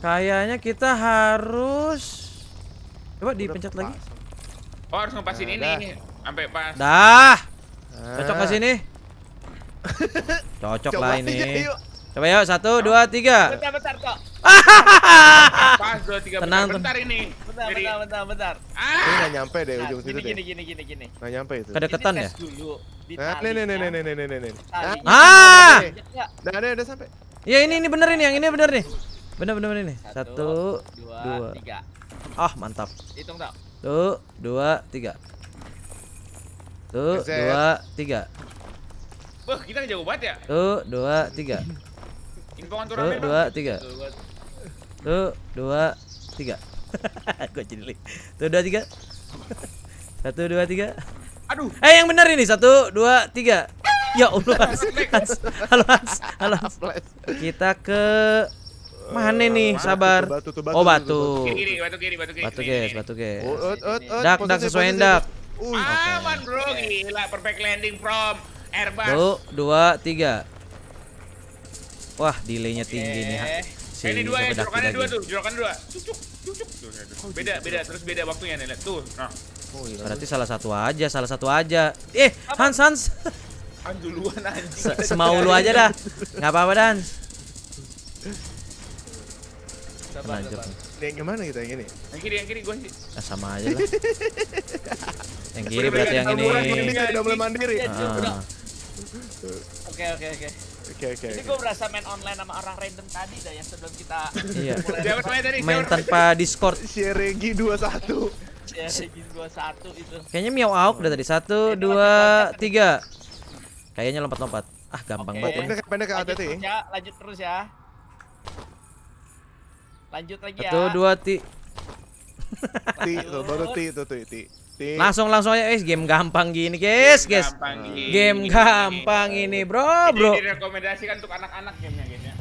Kayaknya kita harus coba dipencet lagi. Oh, harus ngepasin nah, ini ini sampai pas. Dah. Nah. Cocok ke sini. Cocok lah ini. yuk. Coba yuk, satu, dua, tiga. Bentar, bentar, kok. Pas, dua, tiga, Tenang, bentar, bentar ini. Bentar, bentar, bentar, bentar. Ah. Ini nggak nyampe deh nah, ujung gini, situ gini, deh. Gini, gini, gini, gini. Nggak nyampe itu. Kedekatan ya? ya? nih, nih, nih, nih, nih, nih, nih, nih. Ah! Udah, ada, ada sampai. Ya ini, ini bener ini, yang ini bener nih. Bener bener ini. Satu, Satu dua, dua, tiga. Ah mantap. Hitung tak? Tuh, dua, tiga. Tuh, dua, tiga. Wah, kita jago banget ya. Tuh, dua, tiga. Tuh, dua, tiga. Tuh, dua, tiga. Gue jadi Tuh, dua, tiga. Satu, dua, tiga. Aduh. Eh, yang benar ini. Satu, dua, tiga. Ya Allah, Halo Hans. Halo Hans. Halo Hans. Kita ke Mana uh, nih? Sabar. Batu, batu, batu, oh, batu. Kiri, batu kiri, batu kiri. Batu guys, batu guys. Dak, dak sesuai dak. Aman, bro. Gila, perfect landing from airbus. 1 dua, tiga. Wah, delaynya tinggi nih. Si ini dua ya, jorokannya dua tuh, jorokan dua. Cucuk, cucuk. Beda, beda, terus beda waktunya nih. Tuh, nah. Oh, iya. Berarti salah satu aja, salah satu aja. Eh, Hans, Hans. Anjuluan anjing. Semau lu aja dah. Enggak apa-apa, Dan. Sabar, sabar. Yang kemana kita yang ini? Yang kiri, yang kiri gua sih. Ya sama aja lah. yang kiri berarti yang ini. Ini iya, ah. Udah mulai mandiri. Oke, oke, oke. Oke oke. Ini gua berasa main online sama orang random tadi dah ya sebelum kita. Iya. Mulai tadi. Main tanpa Discord. Sheregi 21. Sheregi 21 itu. Kayaknya miau auk udah tadi. 1 2 3. Kayaknya lompat-lompat. Ah, gampang okay. banget. Pendek pendek hati ya, lanjut terus ya. Lanjut lagi ya. Satu, dua, ti. ti, tuh, baru ti, tuh, ti, ti. Langsung langsung aja guys, game gampang gini guys, game guys. Gampang gini. Game gampang ini, bro, bro. Ini direkomendasikan untuk anak-anak gamenya, guys ya.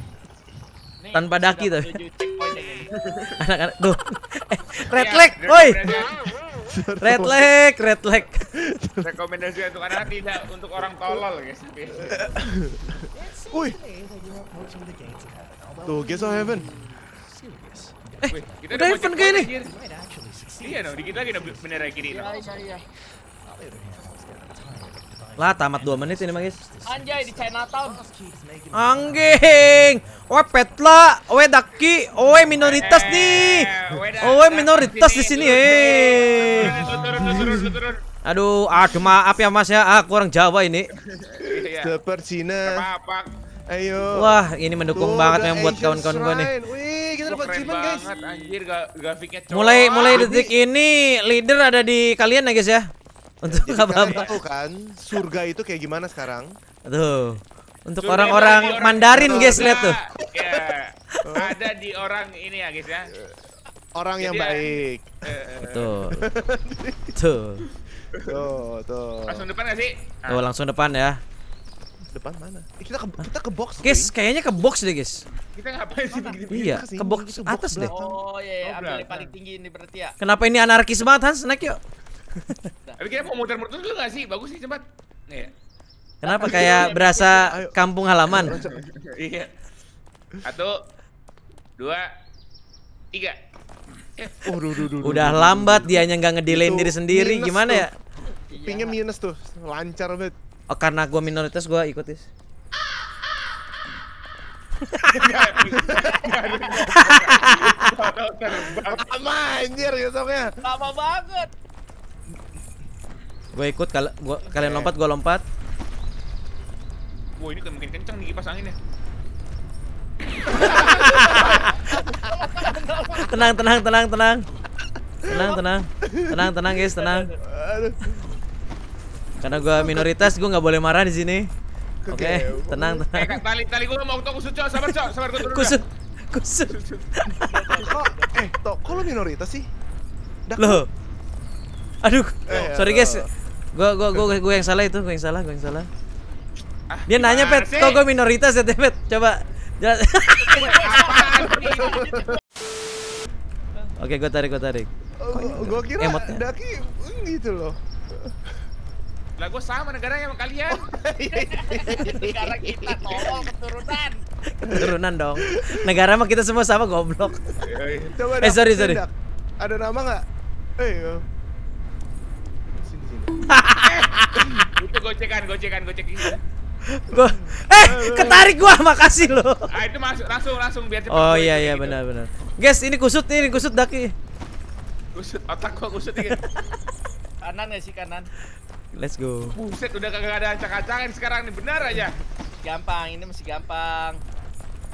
Tanpa daki tapi. Ya, anak-anak tuh. red iya, leg, woi. Red leg, red leg. Rekomendasi untuk anak tidak untuk orang tolol, guys. Wih. Tuh, guys, oh, heaven. Eh, kita udah event kayak ini. Iya dong, dikit lagi dong bendera kiri. Iya, iya, iya. Lah tamat 2 menit ini Magis. Anjay di Chinatown. Angging, Oe petla, oe daki, oe minoritas eh, nih. Oe minoritas di sini. Eh. Aduh, ah maaf ya Mas ya, aku ah, orang Jawa ini. Iya. Super Cina. Ayo. Wah, ini mendukung Tuh, banget memang buat kawan-kawan gue nih. Wih, kita dapat achievement guys. anjir, grafiknya Mulai mulai detik ini leader ada di kalian ya guys ya. ya Untuk ya, apa-apa. kan, surga itu kayak gimana sekarang? Tuh. Untuk orang-orang Mandarin guys lihat tuh. Iya. ada di orang ini ya guys ya. Orang yang baik. Betul. tuh. Tuh, tuh. Langsung depan gak sih? Tuh, langsung depan ya depan mana? Eh, kita ke kita ke box. Guys, kayaknya ke box deh, guys. Kita ngapain sih begini? Iya, ke box atas deh. Oh iya, yeah, oh, ambil paling tinggi ini berarti ya. Kenapa ini anarkis banget, Hans? Naik yuk. Nah. Tapi kayaknya mau muter-muter dulu enggak sih? Bagus sih cepat. Iya. Kenapa kayak berasa kampung halaman? Iya. Satu, dua, tiga. Oh, eh, duh, duh, duh, Udah lambat dia nggak ngedelayin diri sendiri, gimana ya? Iya. pingin minus tuh, lancar banget oh, karena gue minoritas gue ikut is Lama anjir Yusofnya Lama banget Gue ikut, kalau gua, kalian lompat, gue lompat Wah ini mungkin kenceng nih kipas anginnya tenang tenang tenang tenang tenang tenang tenang tenang guys tenang karena gue minoritas, gue nggak boleh marah di sini. Oke, okay, tenang, tenang. Eh, tali tali gue mau tuh kusut, sabar, cok, sabar tuh. Kusut, kusut. eh, toh kok lo minoritas sih? Loh. Aduh, eh, ya, sorry guys. Gue eh. gue gue gue yang salah itu, gue yang salah, gue yang salah. Ah, Dia nanya pet, kok gue minoritas ya pet? Coba. Oke, gue tarik, gue tarik. Eh, gue kira Emotnya. Daki gitu loh. Lah gua sama negaranya sama kalian. Oh, iya. Negara kita tolong keturunan. Keturunan dong. Negara mah kita semua sama goblok. Coba eh sorry sorry. Tindak. Ada nama enggak? Eh. Iya. Sini sini. Itu gocekan gocekan gocekin. Gua eh, eh, eh ketarik gua makasih lo. Ah itu masuk langsung langsung biar cepat. Oh iya iya gitu. benar benar. Guys, ini kusut nih, ini kusut daki. Kusut otak gua kusut nih. Kanan gak sih kanan? Let's go. Buset udah kagak ada acak-acakan sekarang nih benar aja. Gampang, ini masih gampang.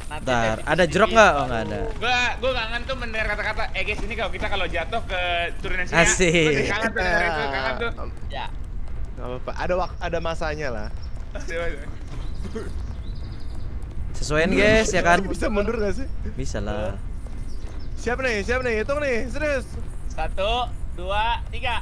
Nanti ada jerok nggak? Oh nggak ada. Gua gua kangen tuh mendengar kata-kata eh guys ini kalau kita kalau jatuh ke turunan sini. Ya. asih Kangen tuh, kangen tuh. Ya. Gak apa-apa, ada waktu ada masanya lah. Sesuaiin guys ya kan? Bisa mundur nggak sih? Bisa lah. Siap nih, siap nih, hitung nih, serius. Satu, dua, tiga.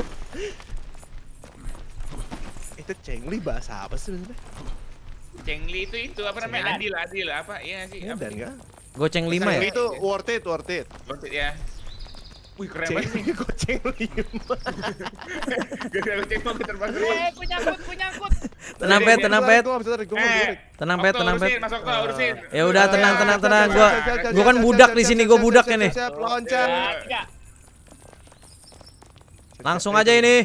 itu cengli bahasa apa sih sebenarnya? Cengli itu itu apa namanya? Adil, adil apa? Iya sih. Ya, dan enggak? Goceng lima ya? Itu worth it, worth it. Worth it ya. Wih keren banget sih Goceng lima. gak ada goceng mau terbang dulu. Eh, punya nyangkut, punya nyangkut. Tenang pet, tenang pet. Tenang pet, eh, tenang pet. Masuk ke urusin. Ya udah tenang, tenang, tenang. Gua gua kan budak di sini, gua budak ini. Loncat. Ya, Langsung aja ini.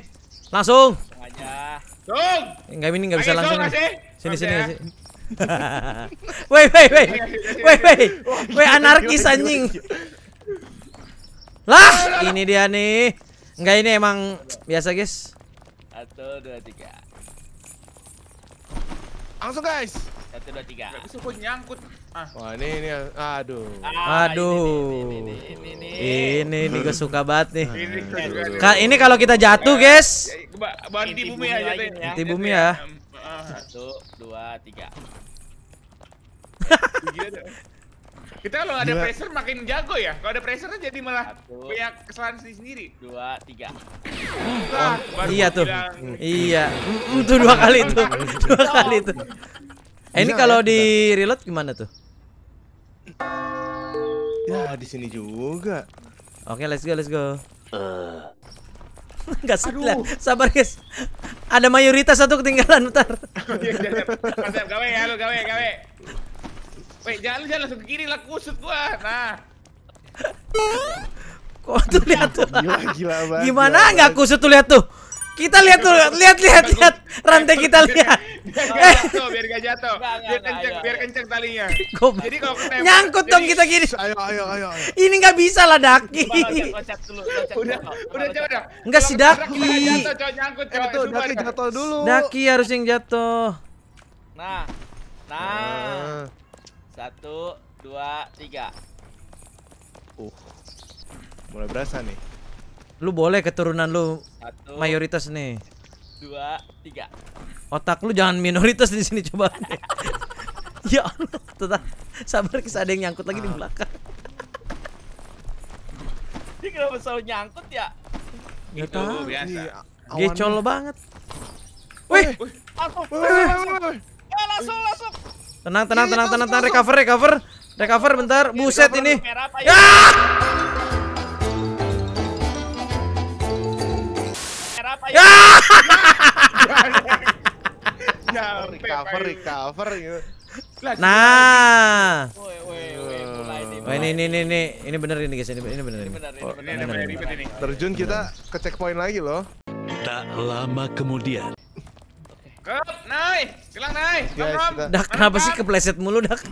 Langsung. Langsung aja. Dong. Enggak eh, ini enggak bisa Ayo, langsung. Sini sini, sini ya. sini. Woi woi woi. Woi woi. Woi anarkis anjing. Lah, ini dia nih. Enggak ini emang biasa, guys. 1 2 3. Langsung, guys. Satu, dua, tiga. bisa gue nyangkut. Ah. Wah ini, ini. Aduh. Ah, aduh. Ini, ini, ini, ini, gue suka banget nih. ini, ini kalau kita jatuh ya, guys. Ya, ya, bahan di bumi aja. Inti bumi ya. Ah. Satu, dua, tiga. Kita kalau ada pressure makin jago ya. Kalau ada pressure kan jadi malah punya kesalahan sendiri. Dua, tiga. iya tuh. Iya. itu tuh dua kali itu. Dua kali itu. Eh, ini kalau ya, di reload gimana tuh? Ya di sini juga. Oke, okay, let's go, let's go. Uh. Gak sabar, Sabar guys. Ada mayoritas satu ketinggalan ntar. Iya, iya, iya. Mas gawe ya, lu gawe, gawe. jangan lu jangan langsung ke kiri lah kusut gua. Nah. Kok tuh lihat tuh. Gila, gila banget. Gimana enggak kusut tuh lihat tuh. Kita lihat tuh, lihat lihat lihat rantai kita lihat. Biar gak jatuh, eh. biar gak jatuh. Biar kenceng, biar kenceng talinya. Jadi kalau nyangkut dong kita gini. Ayo ayo ayo. Ini nggak bisa lah Daki. Udah udah coba dah. Enggak si Daki. itu eh, Daki jatuh dulu. Daki harus yang jatuh. Nah. Nah. Satu, dua, tiga. Uh. Mulai berasa nih. Lu boleh keturunan lu Satu, mayoritas nih. Dua, tiga. Otak lu jangan minoritas di sini coba. ya Allah, tetap sabar kisah ada yang nyangkut lagi di belakang. Ini kenapa selalu nyangkut ya? Gak tahu. Biasa. Iya, Gecol banget. Wih. Ya, langsung langsung. Tenang, tenang, iya, tenang, tenang, tenang, recover, recover. Recover bentar. Buset ini. Ya! ya! recover recover gitu nah Oh, ini ini ini ini ini bener ini guys ini ini bener ini bener ini oh, ini terjun kita ke checkpoint lagi loh tak lama kemudian Kep, silang naik Dak, kenapa sih kepleset mulu, Dak?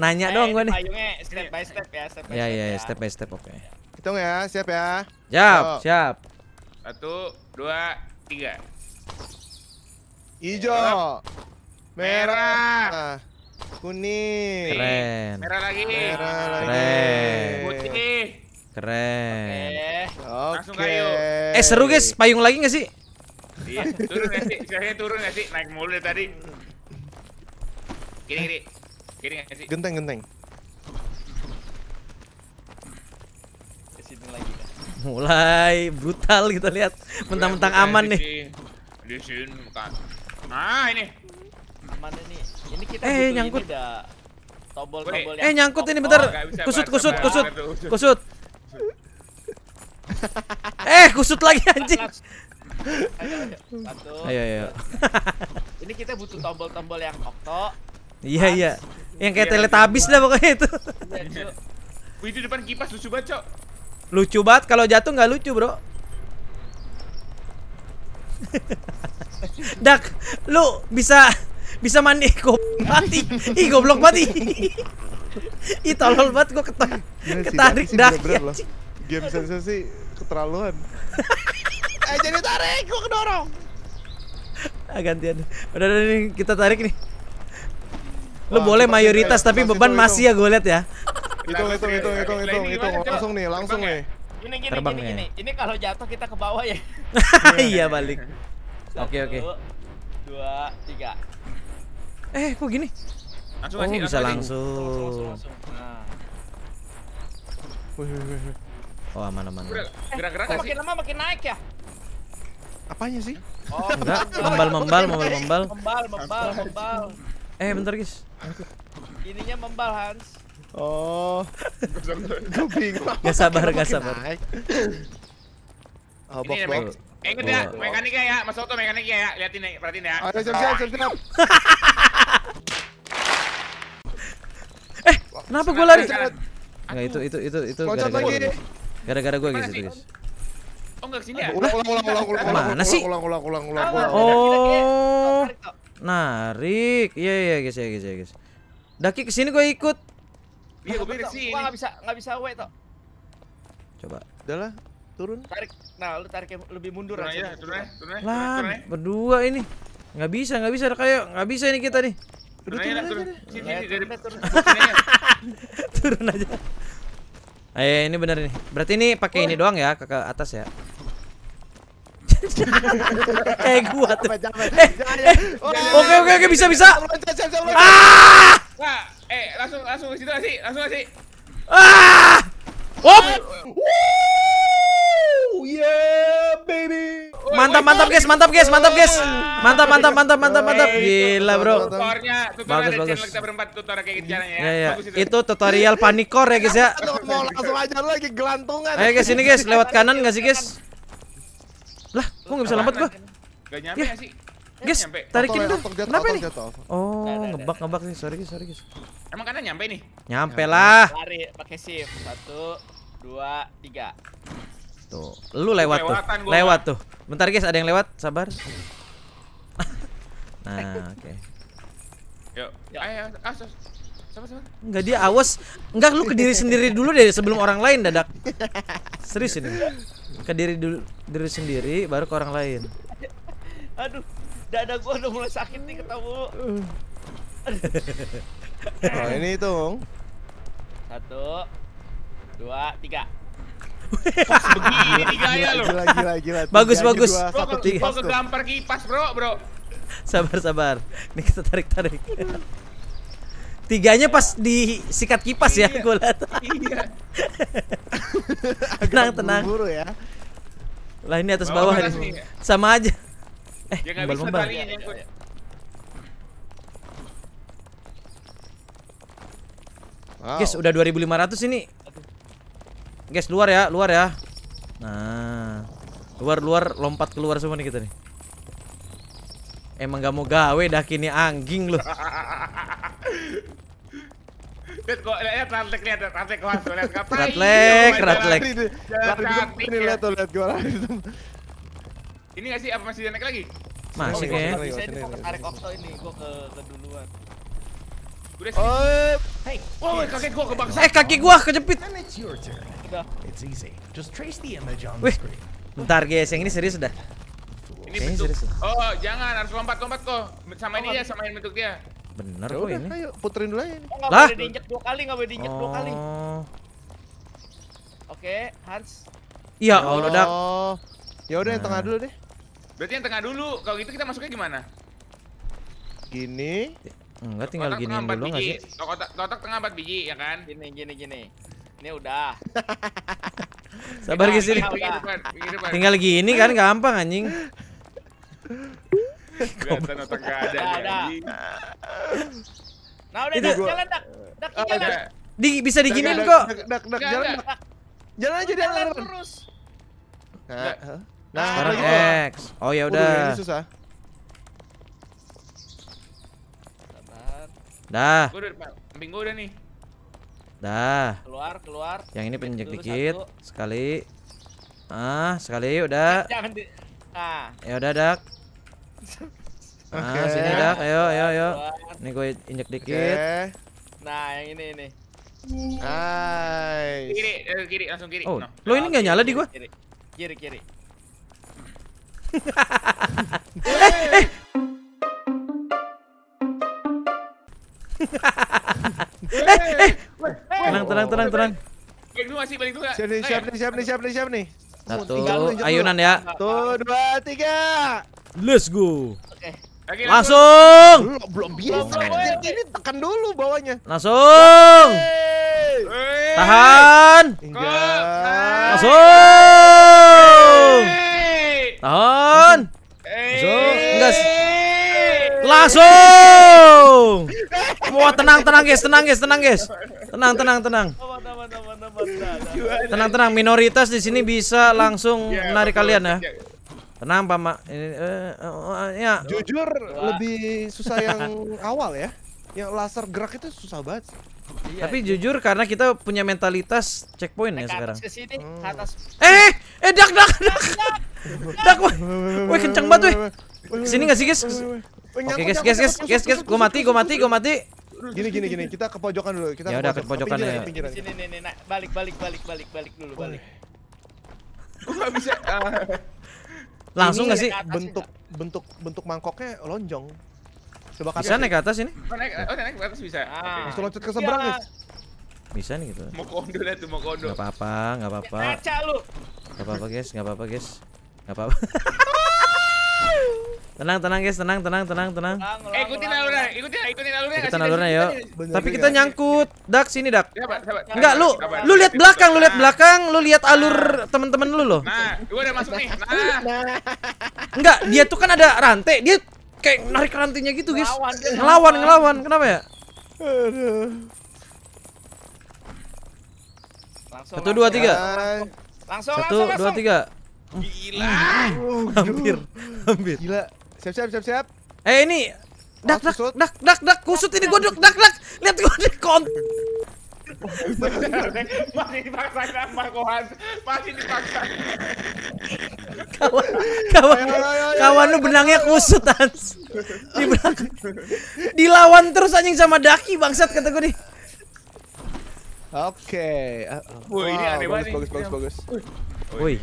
Nanya eh, dong gue nih. step by step ya, step by ya, step. Ya, ya, ya, step by step, oke. Hitung ya, siap ya. Siap, siap. Satu, dua, tiga. Hijau. Merah. merah. Kuning. Keren. Merah lagi. Merah lagi. Keren. Putih. Keren. Oke. Okay. Okay. Eh seru guys, payung lagi gak sih? Iya, turun gak sih? Sekarangnya turun gak sih? Naik mulu dari tadi. Kiri, kiri. Kiri gak sih? Genteng, genteng. mulai brutal kita lihat mentang-mentang aman nih di sini bukan nah ini aman ini ini kita eh nyangkut eh nyangkut ini bentar oh, kusut kusut kusut kusut eh kusut lagi anjing iya ayo ayo ini kita butuh tombol-tombol yang okto iya iya yang kayak iya. teletabis lah pokoknya itu itu iya, depan kipas lucu banget cok Lucu banget kalau jatuh nggak lucu, Bro. Dak, lu bisa bisa mandi kok mati. Ih, goblok mati. Ih, tolol banget gua ketar ketarik dah. Game sensasi keterlaluan. eh, jadi tarik gua kedorong. Ah, gantian. Udah, udah nih kita tarik nih. Lu boleh mayoritas tapi beban masih ya gue lihat ya. Nah, hitung hitung hitung hitung hitung hitung langsung nih langsung ya? nih ini gini Terbang gini ya? gini ini kalau jatuh kita ke bawah ya iya. iya balik oke oke dua tiga eh kok gini langsung oh, bisa langsung Oh aman aman. Eh, gerak-gerak eh, makin lama makin naik ya. Apanya sih? Oh, enggak. Membal membal membal membal. Membal membal membal. Eh bentar guys. Ininya membal Hans. Oh. Gue bingung. Gak sabar, gak sabar. Oh, box, box. Eh, ya, oh. mekanik ya, ya. Mas Oto mekanik ya, ya, liatin nih, perhatiin ya. Ayo, siap, siap, siap, siap. Eh, kenapa gue lari? Enggak, itu, itu, itu, itu gara-gara gue. Gara-gara gue gitu, guys. Oh, enggak kesini ya? Ulang, ulang, ulang, ulang, ulang. Mana sih? Ulang, ulang, ulang, ulang, ulang. Oh. oh Narik. Iya, iya, guys, iya, guys, iya, guys. Daki kesini gue ikut. Iya, gue pikir sih. Gua gak bisa gak bisa gue toh. Coba. Udahlah, turun. Tarik. Nah, lu tarik lebih mundur turun aja. Turun aja, turun aja. Lah, berdua ini. Gak bisa, gak bisa kayak Gak bisa ini kita nih. turun, aja, turun. Sini, sini, dari turun. Turun aja. Ayo, ini bener nih. Berarti ini pakai ini doang ya, ke, ke atas ya. eh gua tuh. Oke oke oke bisa bisa. Ah! Wah, eh langsung langsung ke situ sih, langsung sih. Ah! Oh! Woo! Yeah, baby. Mantap, mantap guys, mantap guys, mantap guys. Mantap, mantap, mantap, mantap, mantap. Gila, Bro. Tutornya, tutornya bagus, bagus. kita berempat tutorial kayak gitu caranya ya. Iya, iya. itu. itu tutorial panikor ya, guys ya. Mau langsung aja lagi gelantungan. Ayo guys, ini, guys, lewat kanan enggak sih, guys? Lah, kok enggak bisa lompat gua? Gak nyampe sih? Guys, tarikin ya, dong. Kenapa ini? Oh, ngebak ngebak nih. Sorry guys, sorry guys. Emang kanan nyampe nih? Nyampe lah. Lari pakai shift. Satu, dua, tiga. Tuh, lu lewat tuh. Lewat tuh. Bentar guys, ada yang lewat. Sabar. nah, oke. Yuk. Ya. Ayo, ayo. Sama sama. Enggak dia awas. Enggak lu kediri sendiri dulu deh sebelum orang lain dadak. Serius ini. Kediri dulu diri sendiri baru ke orang lain. Aduh dada gua udah mulai sakit nih ketemu oh ini hitung satu dua tiga begini gaya Gila gila gila. Bagus bagus. bro, satu, tiga. kegampar kipas, Bro, Bro. Sabar sabar. Nih kita tarik-tarik. Tiganya pas disikat kipas ya, iya. gue lihat. Iya. tenang, tenang. Buru ya. Lah ini atas bawah, ini. Sama aja. Eh, dia nggak bisa tariin yang Wow. Guys, udah 2500 ini. Guys, luar ya, luar ya. Nah. Luar-luar lompat keluar semua nih kita nih. Emang gak mau gawe dah kini anjing lu. Lihat kok lihat ratlek lihat ratlek lihat Ratlek, ratlek. Lihat lihat gua ini nggak sih apa masih naik lagi? Masih oh, ya. Bisa iya, ini mau iya, iya. tarik Okto ini, gue ke keduluan. duluan. Uh, hey, oh, kaki gua kebangsa. Eh, kaki gua kejepit. It's easy. Just trace the image on the screen. Bentar guys, yang ini serius udah. Ini okay, bentuk. Serius. Oh, jangan harus lompat-lompat kok. Sama ini ya, sama yang bentuk dia. Bener ya kok ini. Ayo, puterin dulu aja. Oh, enggak boleh diinjek dua kali, enggak boleh diinjek dua kali. Oke, Hans. Iya, oh, udah. Ya udah yang tengah dulu deh. Berarti yang tengah dulu. Kalau gitu kita masuknya gimana? Gini. Enggak tinggal gini dulu enggak sih? Kotak, tengah 4 biji ya kan? Gini gini gini. Ini udah. Sabar gini, sini. Tinggal gini kan gampang anjing. Gampang Gampang gak ada anjing. Nah udah itu jalan dak. Dak oh, jalan. Di bisa diginiin kok. Dak dak jalan. Jalan aja jalan. Terus. Heeh. Nah, sekarang X. Gua. Oh ya udah. susah. Sabar. Dah. Gua udah udah nih. Dah. Keluar, keluar. Yang ini penjek dikit. Satu. Sekali. Ah, sekali udah. Eh, jangan di Ah. Ya udah, Dak. ah, okay. sini Dak. Ayo, ayo, ayo. Nih gue injek dikit. Okay. Nah, yang ini ini. Nice. Kiri, eh, kiri, langsung kiri. Oh, no. Nah. lo ini nggak nyala di gua? Kiri, kiri. kiri. Tenang, tenang, tenang, tenang. Siap nih, siap nih, siap nih, siap nih, siap nih. Satu, ayunan ya. Satu, dua, tiga. Let's go. langsung. Belum, belum biasa. Ini tekan dulu bawahnya. Langsung. Tahan. Ah. Langsung. Tahan. gas, Enggak. Langsung. Wah, tenang tenang guys, tenang guys, tenang guys. Tenang tenang tenang. Tenang tenang minoritas di sini bisa langsung iya, menarik kalian ya. Tenang Pak Mak. Ini uh, ya. Jujur lebih susah yang awal ya. Ya laser gerak itu susah banget. Iya, Tapi iya. jujur karena kita punya mentalitas checkpoint ya sekarang. Ke sini, hmm. atas. Eh, eh dak dak dak. Dak. Woi kencang banget woi. Sini gak sih guys? Oke guys guys guys guys guys gua mati gua mati gua mati. Gini gini gini kita ke pojokan dulu kita. Ya udah ke pojokan ya. Sini nih nih balik balik balik balik balik dulu balik. Gua enggak bisa. Langsung gak sih? Bentuk ya? bentuk bentuk mangkoknya lonjong. Coba Bisa naik ke atas ini? Oh naik, oh, naik ke atas bisa. Ah. Langsung loncat ke seberang, guys. Bisa nih gitu. Mau kondol ya tuh, mau kondol. Enggak apa-apa, enggak apa-apa. Kaca lu. Enggak apa-apa, guys. Enggak apa-apa, guys. Enggak apa-apa. Tenang, tenang guys, tenang, tenang, tenang, tenang. Eh, ikutin alurnya, ikutin, ikutin alurnya. Ikutin alurnya, yo. Tapi ya. kita nyangkut. Dak sini, Dak. Siapa? Siapa? Enggak, lu lu lihat belakang, lu lihat belakang, lu lihat alur teman-teman lu loh. Nah, gua udah masuk nih. Nah. Enggak, nah. dia tuh kan ada rantai, dia kayak narik rantinya gitu guys ngelawan ngelawan, ngelawan. kenapa ya langsung, satu dua tiga langsung satu langsung, dua tiga gila hampir hampir gila siap siap siap siap eh ini dak dak dak dak dak kusut ini gue dak dak dak lihat gue kont masih dipaksa sama Kohan masih dipaksa kawan kawan ayo, ya, ya, ayo, ya, kawan lu benangnya kusut ans di belakang dilawan terus anjing sama daki bangsat kata gue nih oke okay. uh, wow, ini aneh banget bagus bagus bagus, bagus. Woi.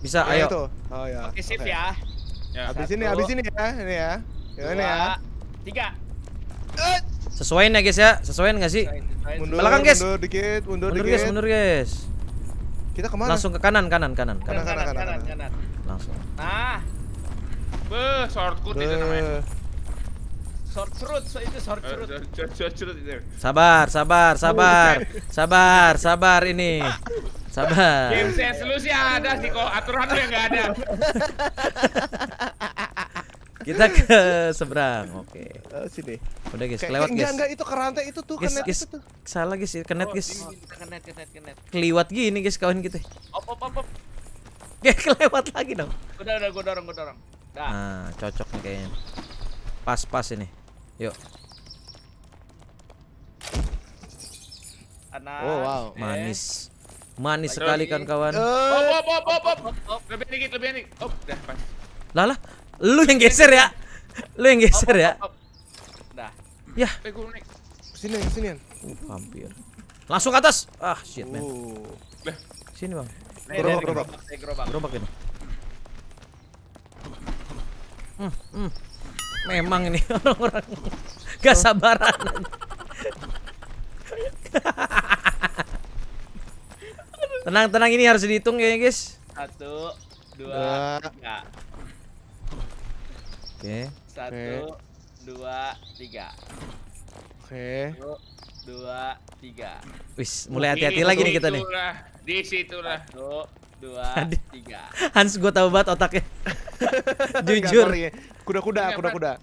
Bisa, ayo. Itu. Oh ya. Oke, sip ya. Habis ini, habis ini ya, ini ya. Ini ya. Tiga. Sesuaiin ya guys ya, sesuaiin nggak sih? Belakang guys. Mundur dikit, mundur, mundur guys, mundur guys. Kita kemana? Langsung ke kanan, kanan, kanan, kanan, kanan, kanan, kanan. Langsung. Nah. Beuh, shortcut cut itu namanya. Short cut itu short cut sabar, sabar, sabar, sabar, sabar ini. Sabar. Game sense lu sih ada sih kok aturan lu yang gak ada. Kita ke seberang. Oke. Okay. Uh, sini. Udah guys, kelewat guys. Enggak, enggak itu kerantai itu tuh guys, kenet guys, itu tuh. Salah guys, ya, kenet oh, guys. Kenet kenet kenet. Keliwat gini guys kawan kita. Op op op op. Gak kelewat lagi dong. Udah udah gua dorong gua dorong. Dah. Nah, cocok nih kayaknya. Pas-pas ini. Yuk. Anak. Oh, wow. Manis. Manis sekali kan kawan. Eh. Op, op, op, op, op, Lebih dikit, lebih dikit. Op, dah pas. Lah lah, lu yang geser ya. Lu yang geser ya. Dah. Ya. Sini, sini. Uh, hampir. Langsung atas. Ah, shit, man. Uh. Sini, Bang. Gerobak, gerobak. Gerobak. Gerobak ini. Hmm, hmm. Memang ini orang-orang gak sabaran. Tenang, tenang ini harus dihitung ya guys. Satu, dua, dua. tiga. Oke. Okay. Satu, okay. dua, tiga. Oke. Okay. dua, tiga. Wis, mulai hati-hati lagi nih kita nih. Di situ Satu, dua, tiga. Hans, gue tahu banget otaknya. Jujur. Kuda-kuda, kuda-kuda.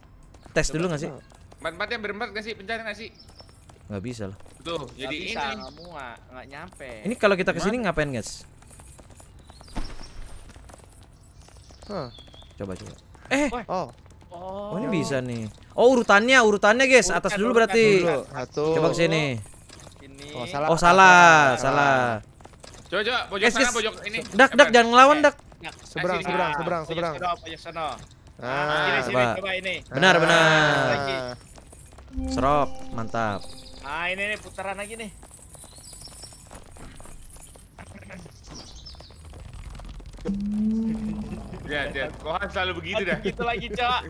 Tes dulu nggak sih? Empat-empatnya berempat nggak sih? Pencarian nggak sih? Nggak bisa loh. Tuh, jadi bisa, ini. kamu nggak nyampe. Ini kalau kita kesini sini ngapain, guys? Huh. Coba coba. Eh. Oh. oh. Oh. ini bisa nih. Oh, urutannya, urutannya, guys. Atas dulu berarti. Satu. Coba ke sini. Oh, salah. Oh, salah, salah. Coba, coba, pojok sana, pojok ini. Dak, dak, jangan ngelawan, eh, dak. Eh, seberang, seberang, seberang, seberang. Pojok sana, Nah, coba. Benar, ah. benar. serok mantap. Nah ini nih putaran lagi nih. Ya, ya, Kohan selalu begitu dah. Begitu lagi, Cok.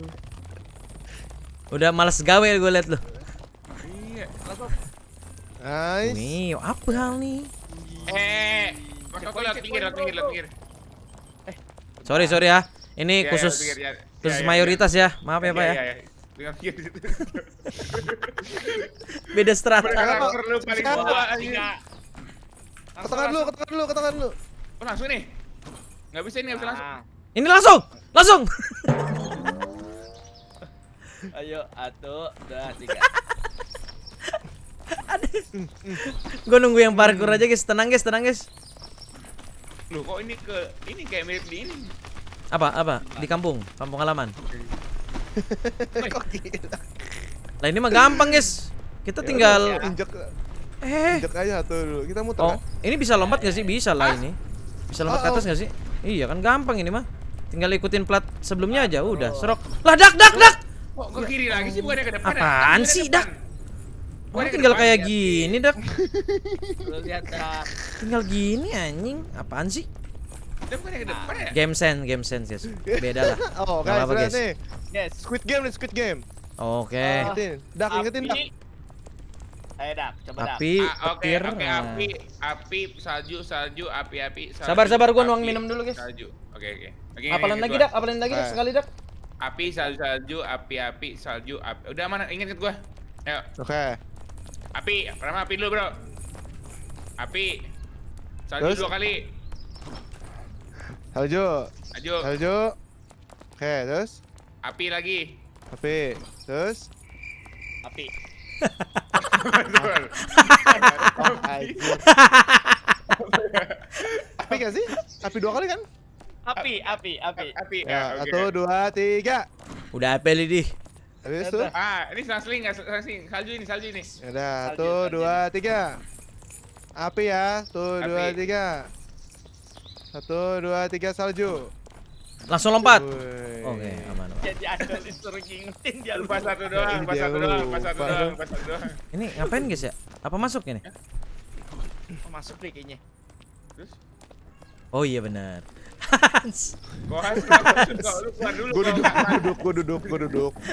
Udah males gawe gue liat lu. Iya, Nice. Nih, apa hal nih? Eh, eh aku lihat pinggir, lihat pinggir, lihat pinggir. Eh, sorry, sorry ya. Ini ya, ya, khusus ya. khusus mayoritas ya. Maaf ya, Pak ya dengan kiri Beda strata. Mereka perlu lu paling bawah tiga. Ketekan lu, ketekan lu, ketekan Oh langsung nih. Nggak bisa ini, nggak bisa langsung. Nah. Ini langsung, langsung. Ayo, atuh, dua, tiga. Gue nunggu yang parkur aja guys, tenang guys, tenang guys. Lu kok ini ke ini kayak mirip di ini. Apa? Apa? Di kampung, kampung halaman. Okay. gila? Lah ini mah gampang guys. Kita ya, tinggal ya. injek. Eh. Injek aja tuh dulu. Kita muter. Oh, kan? ini bisa lompat gak sih? Bisa lah ah. ini. Bisa lompat ke atas gak sih? Iya kan gampang ini mah. Tinggal ikutin plat sebelumnya aja oh. udah. Serok. Lah dak dak dak. Kok ke kiri lagi sih bukannya ke depan? Ya? Apaan sih dak? oh tinggal kayak gini dak. Tinggal gini anjing. Apaan sih? Game sense, game sense guys. Beda lah. Oh, Gak apa guys. Yes. Squid Game nih, Squid Game. Oke. Okay. Uh, ingetin. Dak, ingetin, Dak. Ayo dak, coba dak. Api, ah, oke, okay, okay, nah. api, api, salju, salju, api, api. Salju, sabar, sabar, gua nuang minum dulu, guys. Salju, oke, oke. Apalain apalin lagi dak, apalin lagi dak, ah. sekali dak. Api, salju, salju, api, api, salju, api. Udah mana? Ingat gua. Ayo. Oke. Okay. Api, pertama api dulu, bro. Api, salju Terus? dua kali. Salju. Salju. Salju. Oke, okay, terus? Api lagi. Api. Terus? Api. api gak sih? Api dua kali kan? Api, api, api. Api. Ya, satu, dua, tiga. Udah api ini. Habis ya Ah, ini selang-seling nggak seling Salju ini, salju ini. Ya udah, satu, dua, tiga. Api ya, satu, dua, tiga. Satu, dua, tiga, salju. Langsung lompat. Oke, okay, aman. Jadi ada disuruh ngingetin dia lupa satu doang, lupa satu doang, lupa satu doang, lupa satu doang. Ini ngapain guys ya? Apa masuk ini? Ya. Oh, masuk deh kayaknya. Terus? Oh iya benar. Hans. Gua duduk Lu keluar dulu. Gua duduk, duduk, gua duduk, gua duduk.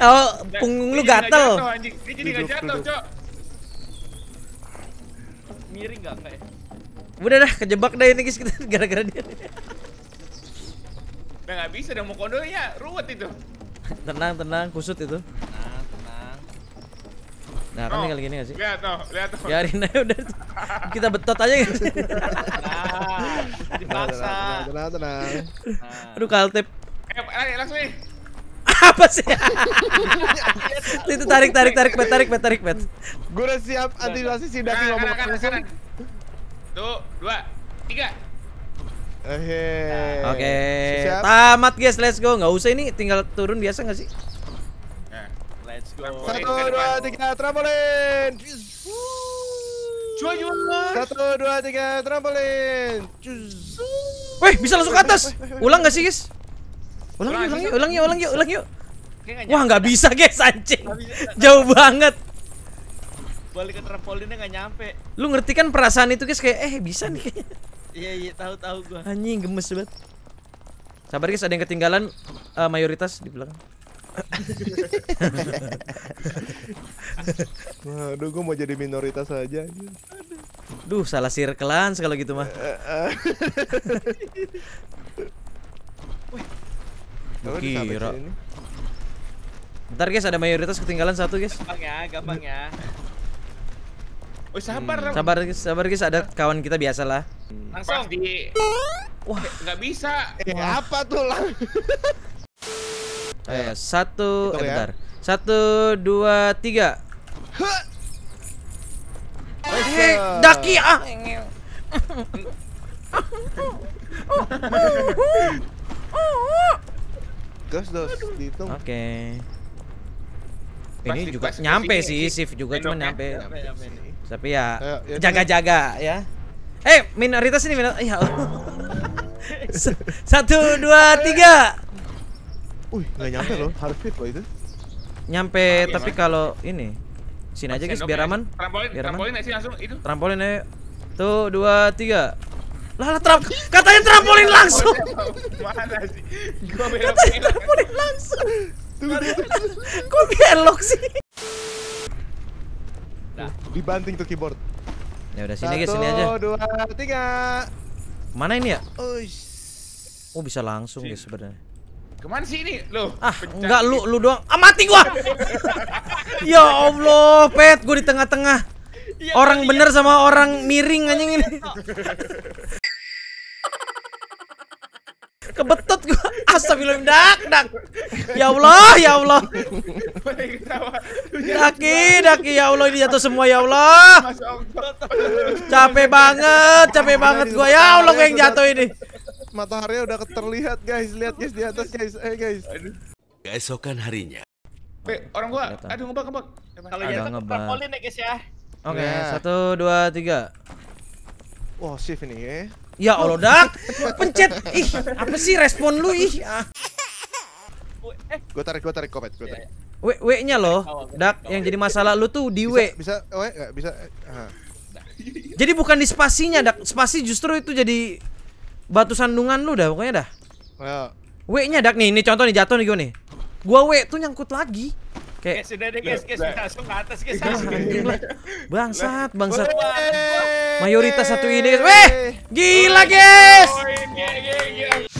Oh, punggung lu gatel. Ini jadi enggak jatuh, Cok. Miring enggak enggak ya? Udah dah kejebak dah ini guys kita gara-gara dia. Udah nggak bisa, udah mau ya ruwet itu. tenang, tenang, kusut itu. Nah, kan tinggal gini gak sih? Lihat tuh, lihat tuh. Biarin aja udah. Kita betot aja kan. nah, dipaksa. Tenang, tenang, tenang. Nah. Aduh, kaltip Eh, eh langsung nih. Apa sih? itu tarik tarik tarik bet tarik bet tarik bet. Gue udah siap antisipasi si Daki ngomong kanan, kanan, kanan. Tuh, dua, tiga. Oke. Okay. Oke. Tamat guys, let's go. Nggak usah ini, tinggal turun biasa nggak sih? Ya, let's go. Satu, dua, tiga, trampolin. Satu, dua, tiga, trampolin. Wih, bisa langsung ke atas. Ulang nggak sih guys? Ulang, ulang, yuk, ulang yuk, ulang yuk, ulang yuk. Wah nggak bisa guys anjing Jauh banget Balik ke trampolinnya nggak nyampe Lu ngerti kan perasaan itu guys kayak eh bisa nih Iya iya tahu tahu gua. Anjing gemes banget. Sabar guys, ada yang ketinggalan uh, mayoritas di belakang. Waduh, gue mau jadi minoritas aja. Duh, salah sirkelan kalau gitu mah. Kira. Ntar guys ada mayoritas ketinggalan satu guys. Gampang ya, gampang ya. Oh, sabar hmm. Sabar, sabar guys, ada kawan kita biasa lah. Langsung di Wah, nggak bisa. Eh, Wah. apa tuh lah? eh, satu, Itu eh, ya? bentar. Satu, dua, tiga. Hei, eh, daki ah. Gas dos dihitung. Oke. Okay. Ini juga nyampe sih, Sif juga cuma nyampe. nyampe, nyampe, nyampe. Tapi ya, ya, ya jaga-jaga ya. Eh, minoritas ini minoritas. Ya Satu, dua, tiga. Wih, nggak nyampe loh. Harus fit loh itu. Nyampe, iya, iya, tapi iya. kalau ini sini aja guys biar aman. Trampolin, biar aman. trampolin sih langsung itu. Trampolin aja. Tuh, dua, tiga. Lah, lah tramp katanya trampolin langsung. Mana sih? Gua Katanya trampolin langsung. Kok belok sih? Dah. Dibanting tuh keyboard. Ya udah sini Satu, guys, sini aja. Satu, dua, tiga. Mana ini ya? Uish. Oh bisa langsung sini. guys sebenarnya. Kemana sih ini? Lo. Ah, enggak lu gitu. lu doang. Ah mati gua. ya Allah, pet gua di tengah-tengah. Ya, orang bener ya. sama orang miring anjing ini. kebetut gua. Astagfirullah dak dak. Ya Allah, ya Allah. Daki, daki ya Allah ini jatuh semua ya Allah. Capek banget, capek banget gua. Ya Allah gua yang jatuh ini. matahari udah terlihat guys, lihat guys di atas guys. Eh guys. Keesokan harinya. Pe, orang gua, aduh ngebak ngebak. Kalau jatuh ngebak ya guys ya. Oke, okay, iya. satu, dua, tiga. Wah, shift ini ya. Ya Allah dak, pencet. Ih, apa sih respon lu ih? Ah. Eh, gue tarik, gue tarik komet, gue tarik. W, W nya loh, oh, dak. Yang oh, jadi iya. masalah lu tuh di W. Bisa, W oh, eh, nggak bisa. Eh, ah. Jadi bukan di spasinya, dak. Spasi justru itu jadi batu sandungan lu dah, pokoknya dah. Ya. W nya dak nih, ini contoh nih jatuh nih gue nih. Gua W tuh nyangkut lagi. Kayak sudah deh guys, guys langsung ke atas guys. Bangsat, bangsat. Mayoritas satu ini guys. Weh, gila guys.